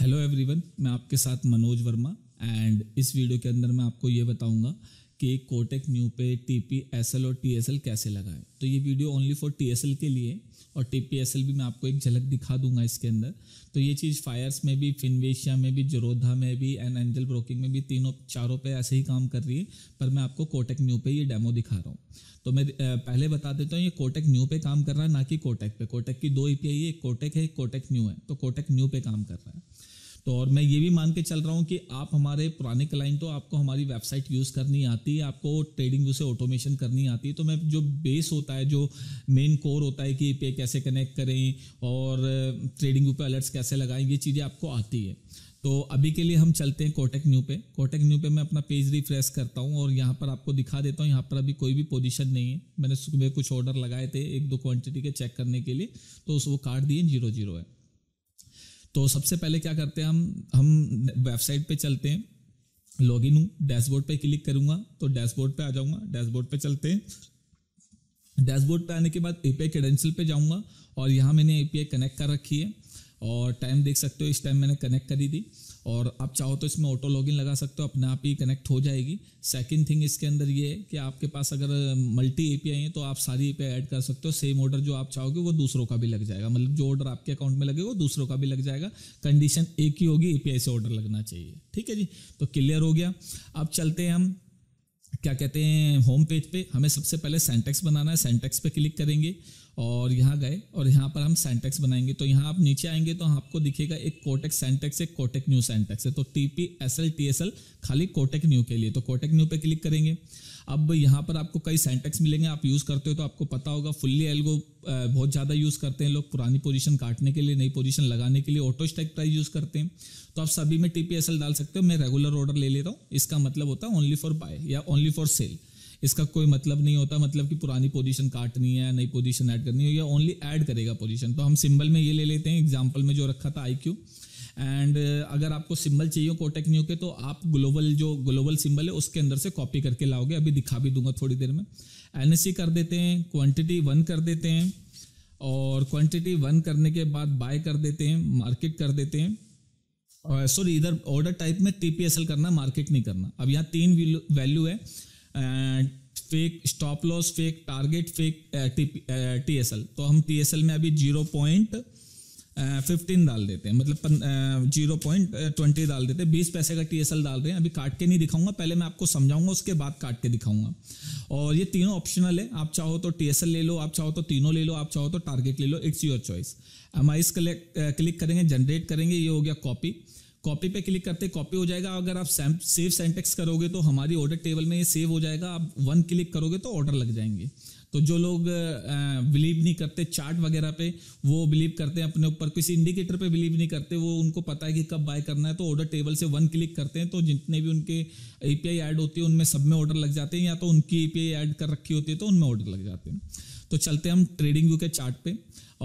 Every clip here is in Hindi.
हेलो एवरीवन मैं आपके साथ मनोज वर्मा एंड इस वीडियो के अंदर मैं आपको ये बताऊंगा कि कोटेक न्यू पे टी पी एस एल और टी एस एल कैसे लगाएं तो ये video only for T S L के लिए और टी पी एस एल भी मैं आपको एक झलक दिखा दूंगा इसके अंदर तो ये चीज़ फायर्स में भी फिनवेशिया में भी जरोधा में भी एंड एंजल ब्रोकिंग में भी तीनों चारों पे ऐसे ही काम कर रही है पर मैं आपको कोटेक न्यू पे ये डेमो दिखा रहा हूँ तो मैं पहले बता देता हूँ ये कोटेक न्यू पे काम कर रहा है ना कि कोटेक पे कोटेक की दो ई e पी है एक कोटेक है एक कोटेक न्यू है तो कोटेक न्यू पे काम कर रहा है तो और मैं ये भी मान के चल रहा हूँ कि आप हमारे पुराने क्लाइंट तो आपको हमारी वेबसाइट यूज़ करनी आती है आपको ट्रेडिंग व्यू से ऑटोमेशन करनी आती है तो मैं जो बेस होता है जो मेन कोर होता है कि पे कैसे कनेक्ट करें और ट्रेडिंग व्यू पे अलर्ट्स कैसे लगाएं ये चीज़ें आपको आती है तो अभी के लिए हम चलते हैं कोटेक न्यू पे कोटेक न्यू पे मैं अपना पेज रिफ्रेश करता हूँ और यहाँ पर आपको दिखा देता हूँ यहाँ पर अभी कोई भी पोजीशन नहीं है मैंने सुबह कुछ ऑर्डर लगाए थे एक दो क्वांटिटी के चेक करने के लिए तो उस वो काट दिए जीरो जीरो है तो सबसे पहले क्या करते हैं हम हम वेबसाइट पे चलते हैं लॉग इन हूँ डैशबोर्ड पे क्लिक करूंगा तो डैशबोर्ड पे आ जाऊंगा डैशबोर्ड पे चलते हैं डैशबोर्ड पे आने के बाद एपीआई क्रेडेंशियल पे जाऊंगा और यहाँ मैंने ए कनेक्ट कर रखी है और टाइम देख सकते हो इस टाइम मैंने कनेक्ट करी थी और आप चाहो तो इसमें ऑटो लॉगिन लगा सकते हो अपने आप ही कनेक्ट हो जाएगी सेकंड थिंग इसके अंदर ये है कि आपके पास अगर मल्टी एपीआई है तो आप सारी एपीआई ऐड कर सकते हो सेम ऑर्डर जो आप चाहोगे वो दूसरों का भी लग जाएगा मतलब जो ऑर्डर आपके अकाउंट में लगेगा वो दूसरों का भी लग जाएगा कंडीशन एक ही होगी एपीआई से ऑर्डर लगना चाहिए ठीक है जी तो क्लियर हो गया अब चलते हैं हम क्या कहते हैं होम पेज पे हमें सबसे पहले सेंटेक्स बनाना है सेंटेक्स पे क्लिक करेंगे और यहाँ गए और यहाँ पर हम सेंटेक्स बनाएंगे तो यहाँ आप नीचे आएंगे तो आपको दिखेगा एक कोटेक सेंटेक्स एक कोटेक न्यू सेंटेक्स है तो T P S L T S L खाली कोटेक न्यू के लिए तो कोटेक न्यू पे क्लिक करेंगे अब यहाँ पर आपको कई सेंटेक्स मिलेंगे आप यूज़ करते हो तो आपको पता होगा फुल्ली एल्गो बहुत ज़्यादा यूज़ करते हैं लोग पुरानी पोजीशन काटने के लिए नई पोजीशन लगाने के लिए ऑटो स्टैक प्राइस यूज़ करते हैं तो आप सभी में टी पी एस एल डाल सकते हो मैं रेगुलर ऑर्डर ले लेता हूँ इसका मतलब होता है ओनली फॉर बाय या ओनली फॉर सेल इसका कोई मतलब नहीं होता मतलब कि पुरानी पोजीशन काटनी है नई पोजीशन ऐड करनी है या ओनली ऐड करेगा पोजीशन तो हम सिंबल में ये ले लेते हैं एग्जाम्पल में जो रखा था आई क्यू एंड अगर आपको सिंबल चाहिए कोटेक न्यू के तो आप ग्लोबल जो ग्लोबल सिंबल है उसके अंदर से कॉपी करके लाओगे अभी दिखा भी दूंगा थोड़ी देर में एन कर देते हैं क्वान्टिटी वन कर देते हैं और क्वांटिटी वन करने के बाद बाय कर देते हैं मार्केट कर देते हैं सॉरी इधर ऑर्डर टाइप में टी करना मार्केट नहीं करना अब यहाँ तीन वैल्यू है fake stop loss fake target fake TSL तो हम टीएसएल में अभी जीरो पॉइंट फिफ्टीन डाल देते हैं मतलब जीरो पॉइंट ट्वेंटी डाल देते हैं बीस पैसे का टी एल डाल रहे हैं अभी काट के नहीं दिखाऊंगा पहले मैं आपको समझाऊंगा उसके बाद काट के दिखाऊंगा और ये तीनों ऑप्शनल है आप चाहो तो टीएसएल ले लो आप चाहो तो तीनों ले लो आप चाहो तो टारगेट ले लो इट्स योर चॉइस हम आइस क्लिक करेंगे जनरेट करेंगे ये हो गया कॉपी कॉपी पे क्लिक करते कॉपी हो जाएगा अगर आप सेव सेंटेक्स करोगे तो हमारी ऑर्डर टेबल में ये सेव हो जाएगा आप वन क्लिक करोगे तो ऑर्डर लग जाएंगे तो जो लोग बिलीव नहीं करते चार्ट वगैरह पे वो बिलीव करते हैं अपने ऊपर किसी इंडिकेटर पे बिलीव नहीं करते वो उनको पता है कि कब बाय करना है तो ऑर्डर टेबल से वन क्लिक करते हैं तो जितने भी उनके एपीआई ऐड होती है उनमें सब में ऑर्डर लग जाते हैं या तो उनकी एपीआई ऐड कर रखी होती है तो उनमें ऑर्डर लग जाते हैं तो चलते हम ट्रेडिंग व्यू के चार्ट पे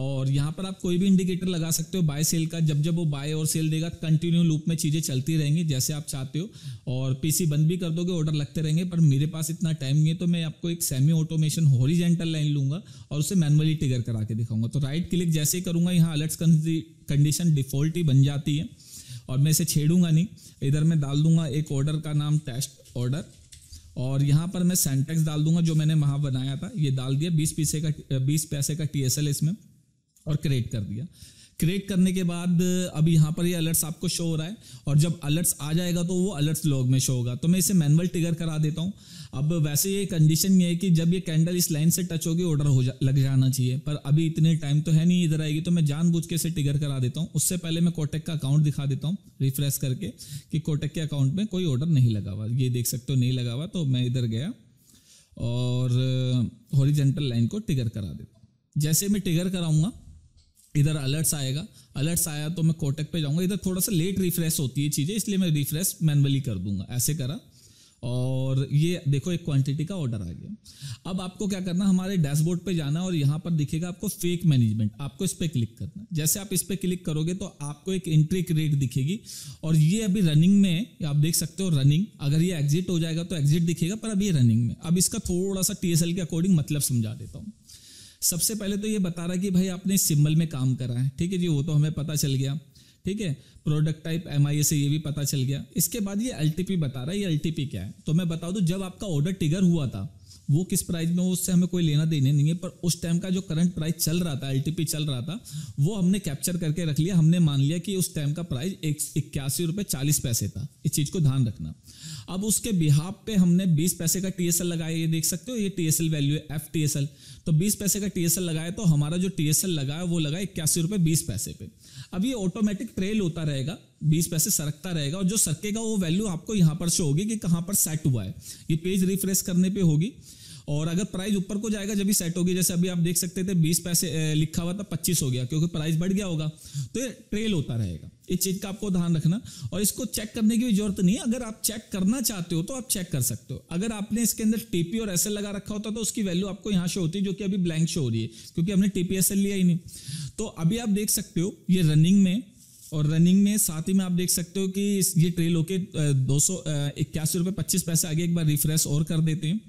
और यहाँ पर आप कोई भी इंडिकेटर लगा सकते हो बाय सेल का जब जब वो बाय और सेल देगा कंटिन्यू लूप में चीज़ें चलती रहेंगी जैसे आप चाहते हो और पीसी बंद भी कर दोगे ऑर्डर लगते रहेंगे पर मेरे पास इतना टाइम नहीं है तो मैं आपको एक सेमी ऑटोमेशन हॉरिजेंटल लाइन लूंगा और उसे मैनुअली टिगर करा के दिखाऊंगा तो राइट क्लिक जैसे ही करूंगा यहाँ अलर्ट्स कंडीशन डिफॉल्ट ही बन जाती है और मैं इसे छेड़ूंगा नहीं इधर मैं डाल दूंगा एक ऑर्डर का नाम टेस्ट ऑर्डर और यहाँ पर मैं सेंटेक्स डाल दूंगा जो मैंने वहाँ बनाया था ये डाल दिया बीस पीसे का बीस पैसे का टी इसमें और क्रिएट कर दिया क्रिएट करने के बाद अभी यहाँ पर ये अलर्ट्स आपको शो हो रहा है और जब अलर्ट्स आ जाएगा तो वो अलर्ट्स लॉग में शो होगा तो मैं इसे मैनुअल टिगर करा देता हूँ अब वैसे ये कंडीशन ये है कि जब ये कैंडल इस लाइन से टच होगी ऑर्डर हो जा लग जाना चाहिए पर अभी इतने टाइम तो है नहीं इधर आएगी तो मैं जानबूझ के इसे टिगर करा देता हूँ उससे पहले मैं कोटेक का अकाउंट दिखा देता हूँ रिफ्रेश करके कि कोटेक के अकाउंट में कोई ऑर्डर नहीं लगा हुआ ये देख सकते हो नहीं लगा हुआ तो मैं इधर गया और हॉरिजेंटल लाइन को टिगर करा देता हूँ जैसे मैं टिगर कराऊंगा इधर अलर्ट्स आएगा अलर्ट्स आया तो मैं कोटक पे जाऊंगा इधर थोड़ा सा लेट रिफ्रेश होती है चीज़ें इसलिए मैं रिफ्रेश मैनुअली कर दूंगा ऐसे करा और ये देखो एक क्वांटिटी का ऑर्डर आ गया अब आपको क्या करना हमारे डैशबोर्ड पे जाना और यहाँ पर दिखेगा आपको फेक मैनेजमेंट आपको इस पर क्लिक करना जैसे आप इस पर क्लिक करोगे तो आपको एक एंट्री रेट दिखेगी और ये अभी रनिंग में है आप देख सकते हो रनिंग अगर ये एग्जिट हो जाएगा तो एग्जिट दिखेगा पर अभी रनिंग में अब इसका थोड़ा सा टी के अकॉर्डिंग मतलब समझा देता हूँ सबसे पहले तो ये बता रहा कि भाई आपने सिम्बल में काम करा है ठीक है जी वो तो हमें पता चल गया ठीक है प्रोडक्ट टाइप एम से ये भी पता चल गया इसके बाद ये एल बता रहा है ये एल क्या है तो मैं बता दूँ जब आपका ऑर्डर टिगर हुआ था वो किस प्राइस में उससे हमें कोई लेना देने नहीं है पर उस टाइम का जो करंट प्राइस चल रहा था एल चल रहा था वो हमने कैप्चर करके रख लिया हमने मान लिया कि उस टाइम का प्राइस एक इक्यासी रुपये चालीस पैसे था इस चीज़ को ध्यान रखना अब उसके बिहाब पे हमने बीस पैसे का टी लगाया ये देख सकते हो ये टी वैल्यू है एफ टी तो बीस पैसे का टी लगाया तो हमारा जो टी लगाया वो लगा इक्यासी रुपये बीस पैसे पे अब ये ऑटोमेटिक ट्रेल होता रहेगा बीस पैसे सरकता रहेगा और जो सरकेगा वो वैल्यू आपको यहाँ पर शो होगी कि कहाँ पर सेट हुआ है ये पेज रिफ्रेश करने पे होगी और अगर प्राइस ऊपर को जाएगा जब भी सेट होगी जैसे अभी आप देख सकते थे बीस पैसे लिखा हुआ था पच्चीस हो गया क्योंकि प्राइस बढ़ गया होगा तो ये ट्रेल होता रहेगा इस चीज का आपको ध्यान रखना और इसको चेक करने की भी जरूरत नहीं है अगर आप चेक करना चाहते हो तो आप चेक कर सकते हो अगर आपने इसके अंदर टीपी और एस लगा रखा होता तो उसकी वैल्यू आपको यहाँ शो होती है जो कि अभी ब्लैंक शो हो रही है क्योंकि हमने टीपी एस लिया ही नहीं तो अभी आप देख सकते हो ये रनिंग में और रनिंग में साथ ही में आप देख सकते हो कि ये ट्रेल होके दो सौ इक्यासी रुपये पच्चीस पैसे आगे एक बार रिफ्रेश और कर देते हैं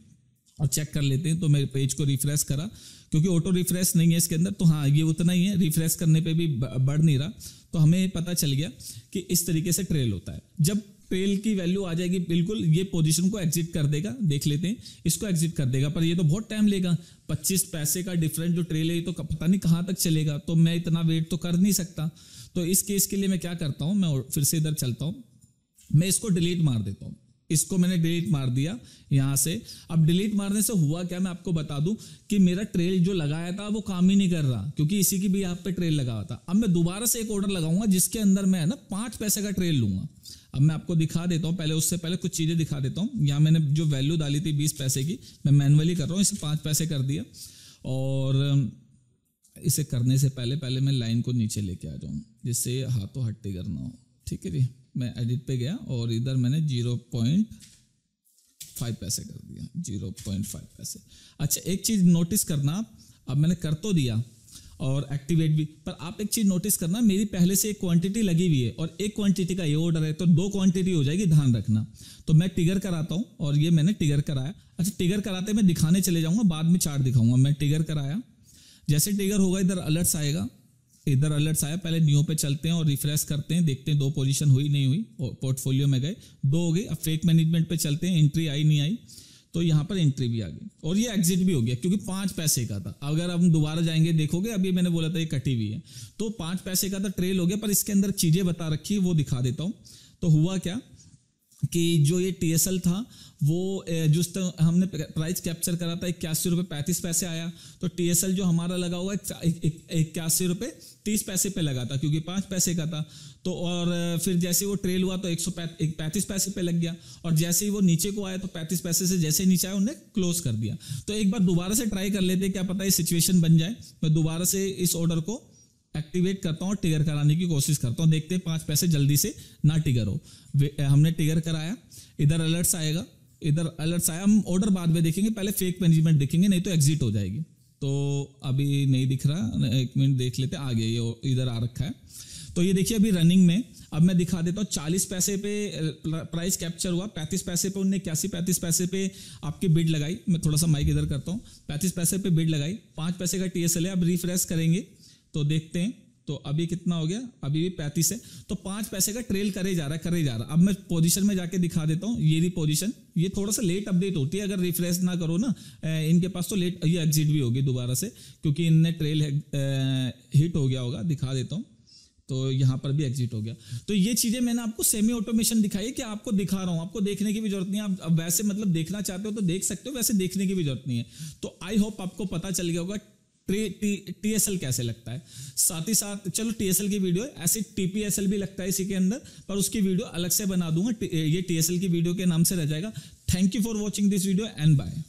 और चेक कर लेते हैं तो मेरे पेज को रिफ्रेश करा क्योंकि ऑटो रिफ्रेश नहीं है इसके अंदर तो हाँ ये उतना ही है रिफ्रेश करने पे भी बढ़ नहीं रहा तो हमें पता चल गया कि इस तरीके से ट्रेल होता है जब ट्रेल की वैल्यू आ जाएगी बिल्कुल ये पोजीशन को एग्जिट कर देगा देख लेते हैं इसको एग्जिट कर देगा पर ये तो बहुत टाइम लेगा 25 पैसे का डिफरेंस जो ट्रेल है ये तो पता नहीं कहाँ तक चलेगा तो मैं इतना वेट तो कर नहीं सकता तो इस केस के लिए मैं क्या करता हूँ मैं फिर से इधर चलता हूँ मैं इसको डिलीट मार देता हूँ इसको मैंने डिलीट मार दिया यहाँ से अब डिलीट मारने से हुआ क्या मैं आपको बता दूं कि मेरा ट्रेल जो लगाया था वो काम ही नहीं कर रहा क्योंकि इसी की भी यहाँ पे ट्रेल लगा हुआ था अब मैं दोबारा से एक ऑर्डर लगाऊंगा जिसके अंदर मैं ना पांच पैसे का ट्रेल लूंगा अब मैं आपको दिखा देता हूँ पहले उससे पहले कुछ चीज़ें दिखा देता हूँ यहाँ मैंने जो वैल्यू डाली थी बीस पैसे की मैं मैनुअली कर रहा हूँ इसे पाँच पैसे कर दिया और इसे करने से पहले पहले मैं लाइन को नीचे लेके आ जाऊँ जिससे हाथों हट्टी करना हो ठीक है जी मैं एडिट पे गया और इधर मैंने जीरो पॉइंट फाइव पैसे कर दिया जीरो पॉइंट फाइव पैसे अच्छा एक चीज़ नोटिस करना अब मैंने कर तो दिया और एक्टिवेट भी पर आप एक चीज़ नोटिस करना मेरी पहले से एक क्वांटिटी लगी हुई है और एक क्वांटिटी का ये ऑर्डर है तो दो क्वांटिटी हो जाएगी ध्यान रखना तो मैं टिगर कराता हूँ और ये मैंने टिगर कराया अच्छा टिगर कराते मैं दिखाने चले जाऊँगा बाद में चार्ट दिखाऊंगा मैं टिगर कराया जैसे टिगर होगा इधर अलर्ट्स आएगा इधर अलर्ट्स आया पहले न्यू पे चलते हैं और रिफ्रेश करते हैं देखते हैं दो पोजीशन हुई नहीं हुई पोर्टफोलियो में गए दो हो गई अब फेक मैनेजमेंट पे चलते हैं एंट्री आई नहीं आई तो यहाँ पर एंट्री भी आ गई और ये एग्जिट भी हो गया क्योंकि पांच पैसे का था अगर हम दोबारा जाएंगे देखोगे अभी मैंने बोला था ये कटी हुई है तो पांच पैसे का था तो ट्रेल हो गया पर इसके अंदर चीज़ें बता रखी वो दिखा देता हूँ तो हुआ क्या कि जो ये टी था वो जिस तक हमने प्राइस कैप्चर करा था इक्यासी रुपये पैंतीस पैसे आया तो टी जो हमारा लगा हुआ है इक्यासी रुपये तीस पैसे पे लगा था क्योंकि पाँच पैसे का था तो और फिर जैसे वो ट्रेल हुआ तो एक सौ पैंतीस पैसे पे लग गया और जैसे ही वो नीचे को आया तो पैंतीस पैसे से जैसे नीचे आया उन्हें क्लोज कर दिया तो एक बार दोबारा से ट्राई कर लेते क्या पता ये सिचुएशन बन जाए मैं दोबारा से इस ऑर्डर को एक्टिवेट करता हूँ टिगर कराने की कोशिश करता हूँ देखते हैं पाँच पैसे जल्दी से ना टिगर हो हमने टिगर कराया इधर अलर्ट्स आएगा इधर अलर्ट्स आया हम ऑर्डर बाद में देखेंगे पहले फेक मैनेजमेंट देखेंगे नहीं तो एग्जिट हो जाएगी तो अभी नहीं दिख रहा एक मिनट देख लेते आ गया ये इधर आ रखा है तो ये देखिए अभी रनिंग में अब मैं दिखा देता हूँ चालीस पैसे पे प्राइस कैप्चर हुआ पैंतीस पैसे पे उनने इक्यासी पैंतीस पैसे पे आपकी बिड लगाई मैं थोड़ा सा माइक इधर करता हूँ पैंतीस पैसे पे बिड लगाई पाँच पैसे का टी एस एल है अब रिफ्रेश करेंगे तो देखते हैं तो अभी कितना हो गया अभी भी पैंतीस है तो पांच पैसे का ट्रेल करे जा रहा है करे जा रहा अब मैं पोजीशन में जाके दिखा देता हूँ ये भी पोजीशन ये थोड़ा सा लेट अपडेट होती है अगर रिफ्रेश ना करो ना इनके पास तो लेट ये एग्जिट भी होगी दोबारा से क्योंकि इनने ट्रेल हिट हो गया होगा दिखा देता हूँ तो यहाँ पर भी एग्जिट हो गया तो ये चीजें मैंने आपको सेमी ऑटोमेशन दिखाई कि आपको दिखा रहा हूँ आपको देखने की भी जरूरत नहीं है आप वैसे मतलब देखना चाहते हो तो देख सकते हो वैसे देखने की भी जरूरत नहीं है तो आई होप आपको पता चल गया होगा टीएसएल कैसे लगता है साथ ही साथ चलो टीएसएल की वीडियो ऐसे टीपीएसएल भी लगता है इसी के अंदर पर उसकी वीडियो अलग से बना दूंगा ये टीएसएल की वीडियो के नाम से रह जाएगा thank you for watching this video and bye